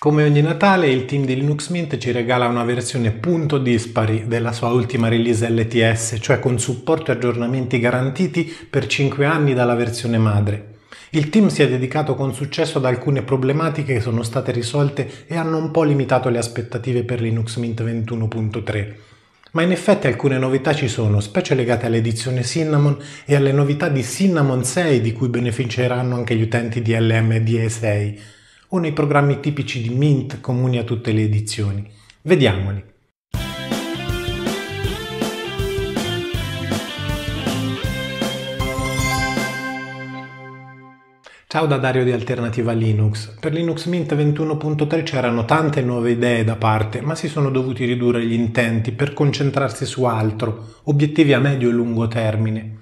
Come ogni Natale, il team di Linux Mint ci regala una versione punto dispari della sua ultima release LTS, cioè con supporto e aggiornamenti garantiti per 5 anni dalla versione madre. Il team si è dedicato con successo ad alcune problematiche che sono state risolte e hanno un po' limitato le aspettative per Linux Mint 21.3. Ma in effetti alcune novità ci sono, specie legate all'edizione Cinnamon e alle novità di Cinnamon 6 di cui beneficeranno anche gli utenti di LMDE 6 o nei programmi tipici di Mint comuni a tutte le edizioni. Vediamoli. Ciao da Dario di Alternativa Linux. Per Linux Mint 21.3 c'erano tante nuove idee da parte, ma si sono dovuti ridurre gli intenti per concentrarsi su altro, obiettivi a medio e lungo termine.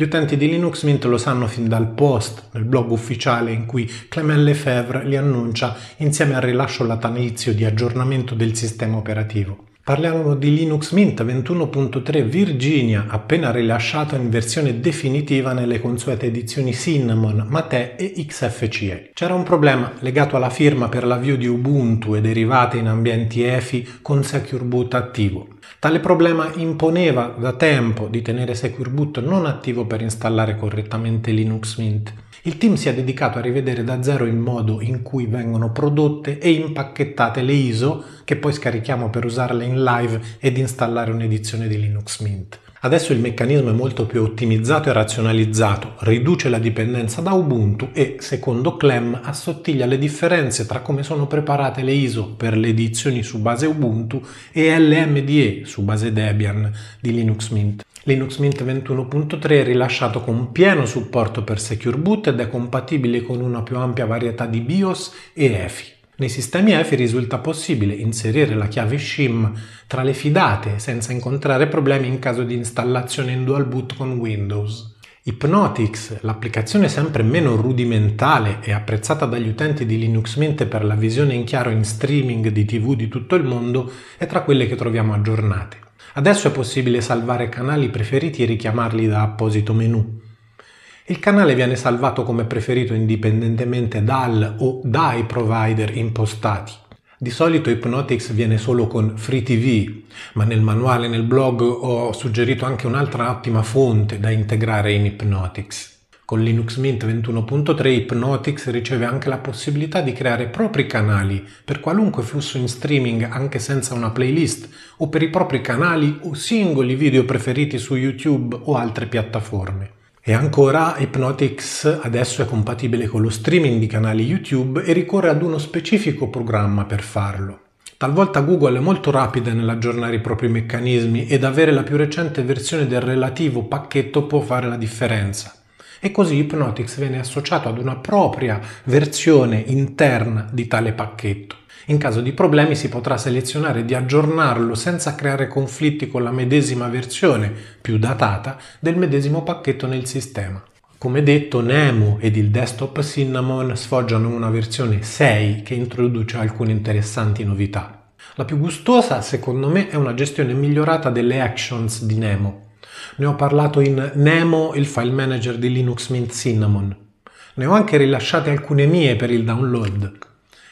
Gli utenti di Linux Mint lo sanno fin dal post nel blog ufficiale in cui Clement Lefebvre li annuncia insieme al rilascio latanizio di aggiornamento del sistema operativo. Parliamo di Linux Mint 21.3 Virginia, appena rilasciato in versione definitiva nelle consuete edizioni Cinnamon, Mate e XFCE. C'era un problema legato alla firma per l'avvio di Ubuntu e derivate in ambienti EFI con Secure Boot attivo. Tale problema imponeva da tempo di tenere Secure Boot non attivo per installare correttamente Linux Mint. Il team si è dedicato a rivedere da zero il modo in cui vengono prodotte e impacchettate le ISO che poi scarichiamo per usarle in live ed installare un'edizione di Linux Mint. Adesso il meccanismo è molto più ottimizzato e razionalizzato, riduce la dipendenza da Ubuntu e, secondo Clem, assottiglia le differenze tra come sono preparate le ISO per le edizioni su base Ubuntu e LMDE su base Debian di Linux Mint. Linux Mint 21.3 è rilasciato con pieno supporto per Secure Boot ed è compatibile con una più ampia varietà di BIOS e EFI. Nei sistemi EFI risulta possibile inserire la chiave SHIM tra le fidate senza incontrare problemi in caso di installazione in dual boot con Windows. Hypnotix, l'applicazione sempre meno rudimentale e apprezzata dagli utenti di Linux Mint per la visione in chiaro in streaming di TV di tutto il mondo, è tra quelle che troviamo aggiornate. Adesso è possibile salvare canali preferiti e richiamarli da apposito menu. Il canale viene salvato come preferito indipendentemente dal o dai provider impostati. Di solito Hypnotix viene solo con Free TV, ma nel manuale nel blog ho suggerito anche un'altra ottima fonte da integrare in Hypnotix. Con Linux Mint 21.3 Hypnotix riceve anche la possibilità di creare propri canali per qualunque flusso in streaming anche senza una playlist o per i propri canali o singoli video preferiti su YouTube o altre piattaforme. E ancora Hypnotix adesso è compatibile con lo streaming di canali YouTube e ricorre ad uno specifico programma per farlo. Talvolta Google è molto rapida nell'aggiornare i propri meccanismi ed avere la più recente versione del relativo pacchetto può fare la differenza e così Hypnotics viene associato ad una propria versione interna di tale pacchetto. In caso di problemi si potrà selezionare di aggiornarlo senza creare conflitti con la medesima versione, più datata, del medesimo pacchetto nel sistema. Come detto, Nemo ed il desktop Cinnamon sfoggiano una versione 6 che introduce alcune interessanti novità. La più gustosa, secondo me, è una gestione migliorata delle actions di Nemo. Ne ho parlato in Nemo, il file manager di Linux Mint Cinnamon. Ne ho anche rilasciate alcune mie per il download.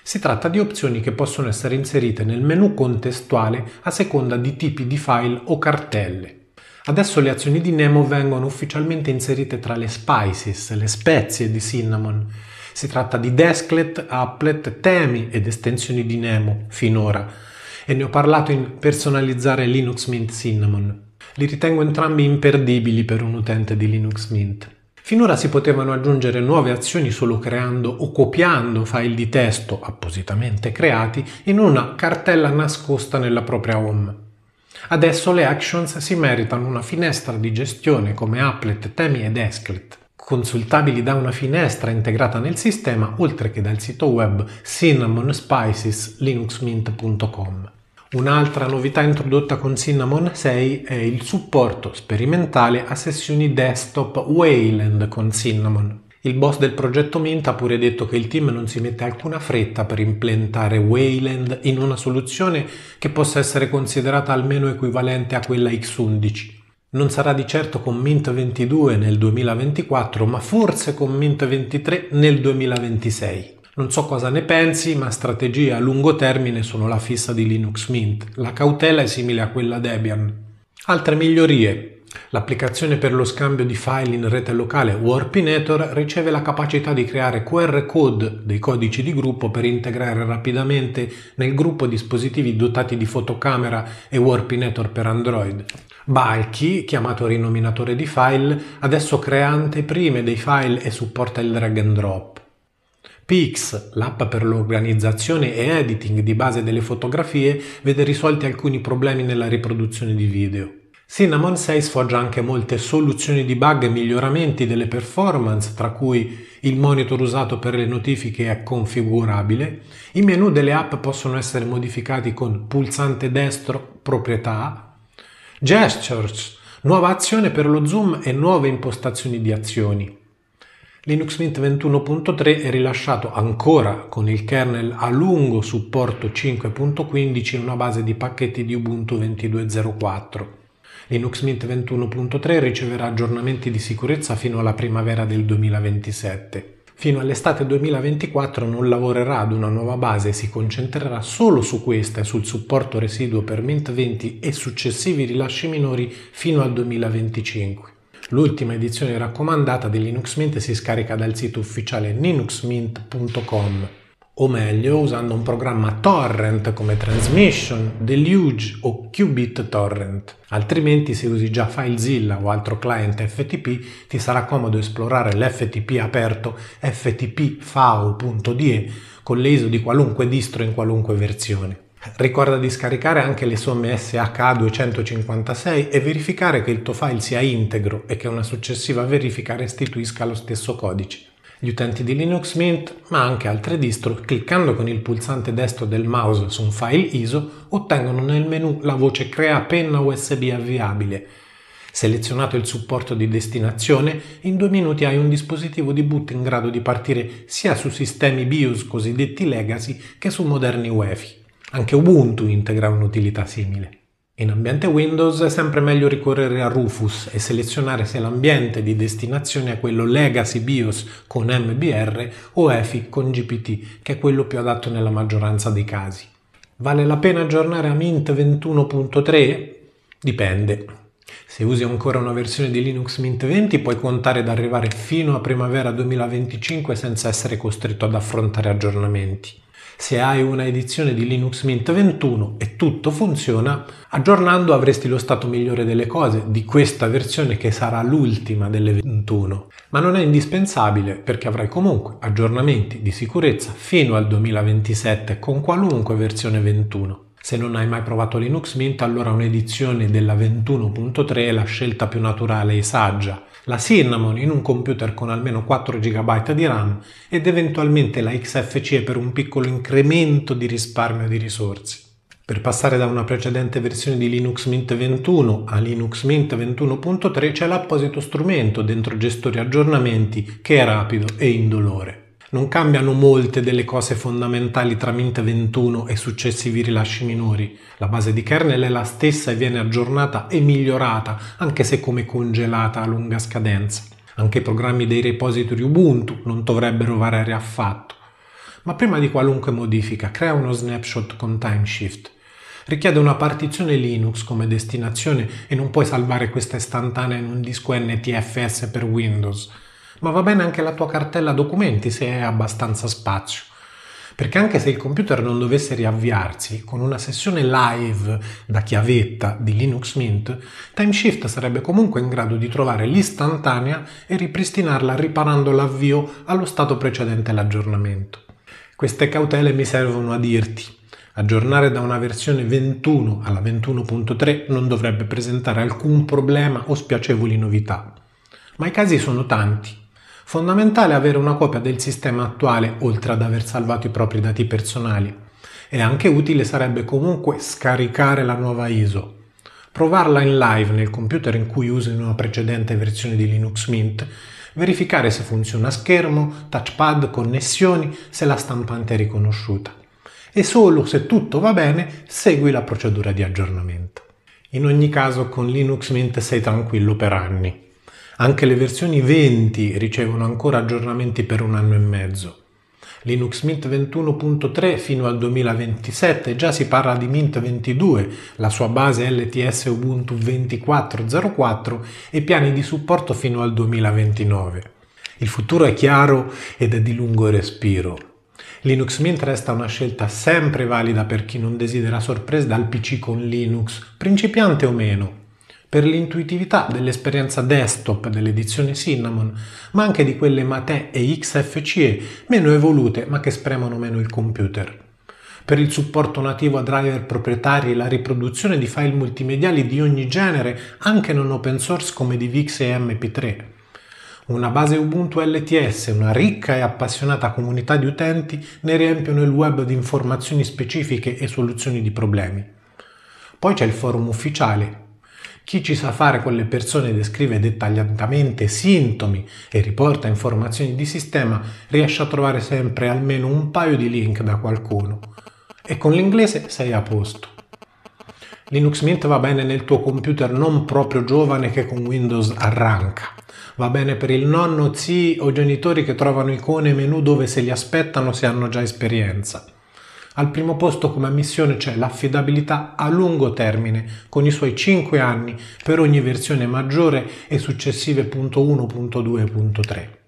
Si tratta di opzioni che possono essere inserite nel menu contestuale a seconda di tipi di file o cartelle. Adesso le azioni di Nemo vengono ufficialmente inserite tra le spices, le spezie di Cinnamon. Si tratta di desklet, applet, temi ed estensioni di Nemo finora e ne ho parlato in Personalizzare Linux Mint Cinnamon. Li ritengo entrambi imperdibili per un utente di Linux Mint. Finora si potevano aggiungere nuove azioni solo creando o copiando file di testo appositamente creati in una cartella nascosta nella propria home. Adesso le actions si meritano una finestra di gestione come applet, temi ed esclet, consultabili da una finestra integrata nel sistema oltre che dal sito web cinnamonspiceslinuxmint.com. Un'altra novità introdotta con Cinnamon 6 è il supporto sperimentale a sessioni desktop Wayland con Cinnamon. Il boss del progetto Mint ha pure detto che il team non si mette alcuna fretta per implementare Wayland in una soluzione che possa essere considerata almeno equivalente a quella X11. Non sarà di certo con Mint 22 nel 2024, ma forse con Mint 23 nel 2026. Non so cosa ne pensi, ma strategie a lungo termine sono la fissa di Linux Mint. La cautela è simile a quella Debian. Altre migliorie. L'applicazione per lo scambio di file in rete locale Warpinator riceve la capacità di creare QR code dei codici di gruppo per integrare rapidamente nel gruppo dispositivi dotati di fotocamera e Warpinator per Android. Balky, chiamato rinominatore di file, adesso crea anteprime dei file e supporta il drag and drop. Pix, l'app per l'organizzazione e editing di base delle fotografie, vede risolti alcuni problemi nella riproduzione di video. Cinnamon 6 sfoggia anche molte soluzioni di bug e miglioramenti delle performance, tra cui il monitor usato per le notifiche è configurabile, i menu delle app possono essere modificati con pulsante destro proprietà, gestures, nuova azione per lo zoom e nuove impostazioni di azioni. Linux Mint 21.3 è rilasciato ancora con il kernel a lungo supporto 5.15 in una base di pacchetti di Ubuntu 22.04. Linux Mint 21.3 riceverà aggiornamenti di sicurezza fino alla primavera del 2027. Fino all'estate 2024 non lavorerà ad una nuova base e si concentrerà solo su questa e sul supporto residuo per Mint 20 e successivi rilasci minori fino al 2025. L'ultima edizione raccomandata di Linux Mint si scarica dal sito ufficiale linuxmint.com o meglio usando un programma torrent come Transmission, Deluge o Qubit Torrent. Altrimenti se usi già FileZilla o altro client FTP ti sarà comodo esplorare l'FTP aperto ftpfao.de con l'ISO di qualunque distro in qualunque versione. Ricorda di scaricare anche le somme SHA256 e verificare che il tuo file sia integro e che una successiva verifica restituisca lo stesso codice. Gli utenti di Linux Mint, ma anche altre distro, cliccando con il pulsante destro del mouse su un file ISO, ottengono nel menu la voce Crea penna USB avviabile. Selezionato il supporto di destinazione, in due minuti hai un dispositivo di boot in grado di partire sia su sistemi BIOS cosiddetti legacy che su moderni UEFI. Anche Ubuntu integra un'utilità simile. In ambiente Windows è sempre meglio ricorrere a Rufus e selezionare se l'ambiente di destinazione è quello Legacy BIOS con MBR o EFI con GPT, che è quello più adatto nella maggioranza dei casi. Vale la pena aggiornare a Mint 21.3? Dipende. Se usi ancora una versione di Linux Mint 20 puoi contare ad arrivare fino a primavera 2025 senza essere costretto ad affrontare aggiornamenti. Se hai una edizione di Linux Mint 21 e tutto funziona, aggiornando avresti lo stato migliore delle cose di questa versione che sarà l'ultima delle 21. Ma non è indispensabile perché avrai comunque aggiornamenti di sicurezza fino al 2027 con qualunque versione 21. Se non hai mai provato Linux Mint, allora un'edizione della 21.3 è la scelta più naturale e saggia, la Cinnamon in un computer con almeno 4 GB di RAM ed eventualmente la XFCE per un piccolo incremento di risparmio di risorse. Per passare da una precedente versione di Linux Mint 21 a Linux Mint 21.3 c'è l'apposito strumento dentro gestori aggiornamenti che è rapido e indolore non cambiano molte delle cose fondamentali tra Mint 21 e successivi rilasci minori. La base di kernel è la stessa e viene aggiornata e migliorata, anche se come congelata a lunga scadenza. Anche i programmi dei repository Ubuntu non dovrebbero variare affatto. Ma prima di qualunque modifica, crea uno snapshot con timeshift richiede una partizione Linux come destinazione e non puoi salvare questa istantanea in un disco NTFS per Windows ma va bene anche la tua cartella documenti se hai abbastanza spazio. Perché anche se il computer non dovesse riavviarsi, con una sessione live da chiavetta di Linux Mint, TimeShift sarebbe comunque in grado di trovare l'istantanea e ripristinarla riparando l'avvio allo stato precedente l'aggiornamento. Queste cautele mi servono a dirti. Aggiornare da una versione 21 alla 21.3 non dovrebbe presentare alcun problema o spiacevoli novità. Ma i casi sono tanti Fondamentale avere una copia del sistema attuale oltre ad aver salvato i propri dati personali. E anche utile sarebbe comunque scaricare la nuova ISO, provarla in live nel computer in cui usi una precedente versione di Linux Mint, verificare se funziona schermo, touchpad, connessioni, se la stampante è riconosciuta. E solo se tutto va bene, segui la procedura di aggiornamento. In ogni caso con Linux Mint sei tranquillo per anni. Anche le versioni 20 ricevono ancora aggiornamenti per un anno e mezzo. Linux Mint 21.3 fino al 2027, già si parla di Mint 22, la sua base LTS Ubuntu 24.04 e piani di supporto fino al 2029. Il futuro è chiaro ed è di lungo respiro. Linux Mint resta una scelta sempre valida per chi non desidera sorprese dal PC con Linux, principiante o meno per l'intuitività dell'esperienza desktop delle edizioni Cinnamon, ma anche di quelle Mate e XFCE meno evolute ma che spremono meno il computer. Per il supporto nativo a driver proprietari e la riproduzione di file multimediali di ogni genere, anche non open source come di VIX e MP3. Una base Ubuntu LTS, una ricca e appassionata comunità di utenti ne riempiono il web di informazioni specifiche e soluzioni di problemi. Poi c'è il forum ufficiale, chi ci sa fare con le persone descrive dettagliatamente sintomi e riporta informazioni di sistema riesce a trovare sempre almeno un paio di link da qualcuno. E con l'inglese sei a posto. Linux Mint va bene nel tuo computer non proprio giovane che con Windows arranca. Va bene per il nonno, zii o genitori che trovano icone e menu dove se li aspettano se hanno già esperienza al primo posto come ammissione c'è l'affidabilità a lungo termine, con i suoi 5 anni per ogni versione maggiore e successive punto 1, punto 2, punto 3.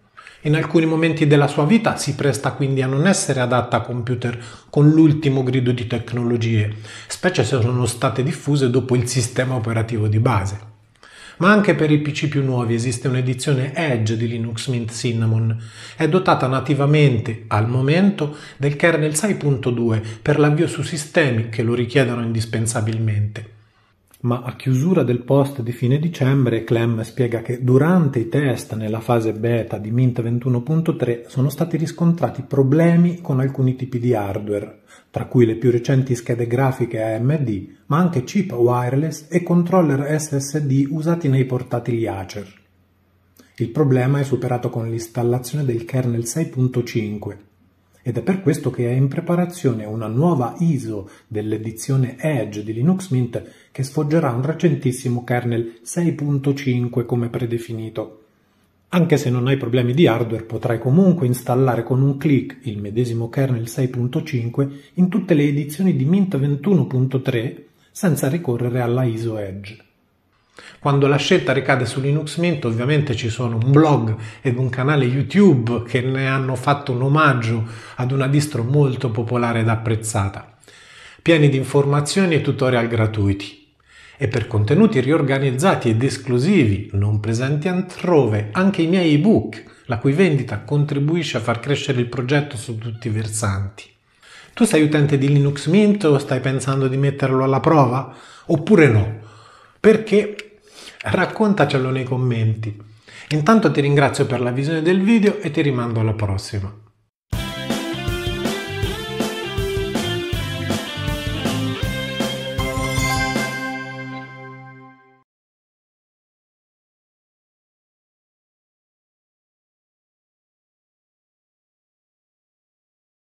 In alcuni momenti della sua vita si presta quindi a non essere adatta a computer con l'ultimo grido di tecnologie, specie se sono state diffuse dopo il sistema operativo di base ma anche per i PC più nuovi esiste un'edizione Edge di Linux Mint Cinnamon. È dotata nativamente, al momento, del kernel 6.2 per l'avvio su sistemi che lo richiedono indispensabilmente ma a chiusura del post di fine dicembre Clem spiega che durante i test nella fase beta di Mint 21.3 sono stati riscontrati problemi con alcuni tipi di hardware, tra cui le più recenti schede grafiche AMD, ma anche chip wireless e controller SSD usati nei portatili Acer. Il problema è superato con l'installazione del kernel 6.5 ed è per questo che è in preparazione una nuova ISO dell'edizione Edge di Linux Mint che sfoggerà un recentissimo kernel 6.5 come predefinito. Anche se non hai problemi di hardware potrai comunque installare con un clic il medesimo kernel 6.5 in tutte le edizioni di Mint 21.3 senza ricorrere alla ISO Edge. Quando la scelta ricade su Linux Mint, ovviamente ci sono un blog ed un canale YouTube che ne hanno fatto un omaggio ad una distro molto popolare ed apprezzata, pieni di informazioni e tutorial gratuiti. E per contenuti riorganizzati ed esclusivi, non presenti altrove, anche i miei ebook, la cui vendita contribuisce a far crescere il progetto su tutti i versanti. Tu sei utente di Linux Mint o stai pensando di metterlo alla prova? Oppure no? Perché Raccontacelo nei commenti. Intanto ti ringrazio per la visione del video e ti rimando alla prossima.